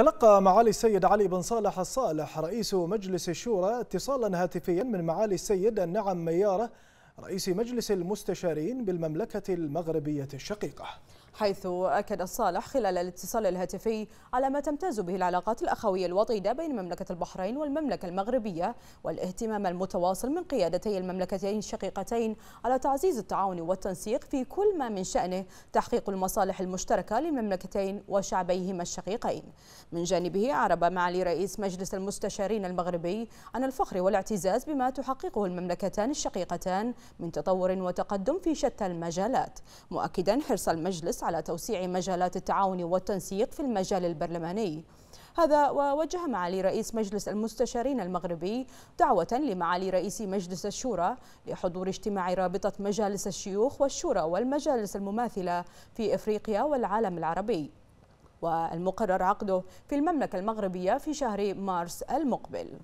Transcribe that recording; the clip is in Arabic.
تلقى معالي السيد علي بن صالح الصالح رئيس مجلس الشورى اتصالا هاتفيا من معالي السيد النعم ميارة رئيس مجلس المستشارين بالمملكة المغربية الشقيقة حيث أكد الصالح خلال الاتصال الهاتفي على ما تمتاز به العلاقات الأخوية الوطيدة بين مملكة البحرين والمملكة المغربية والاهتمام المتواصل من قيادتي المملكتين الشقيقتين على تعزيز التعاون والتنسيق في كل ما من شأنه تحقيق المصالح المشتركة للمملكتين وشعبيهما الشقيقين من جانبه عرب معالي رئيس مجلس المستشارين المغربي عن الفخر والاعتزاز بما تحققه المملكتان الشقيقتان من تطور وتقدم في شتى المجالات مؤكدا حرص المجلس على توسيع مجالات التعاون والتنسيق في المجال البرلماني هذا ووجه معالي رئيس مجلس المستشارين المغربي دعوة لمعالي رئيس مجلس الشورى لحضور اجتماع رابطة مجالس الشيوخ والشورى والمجالس المماثلة في إفريقيا والعالم العربي والمقرر عقده في المملكة المغربية في شهر مارس المقبل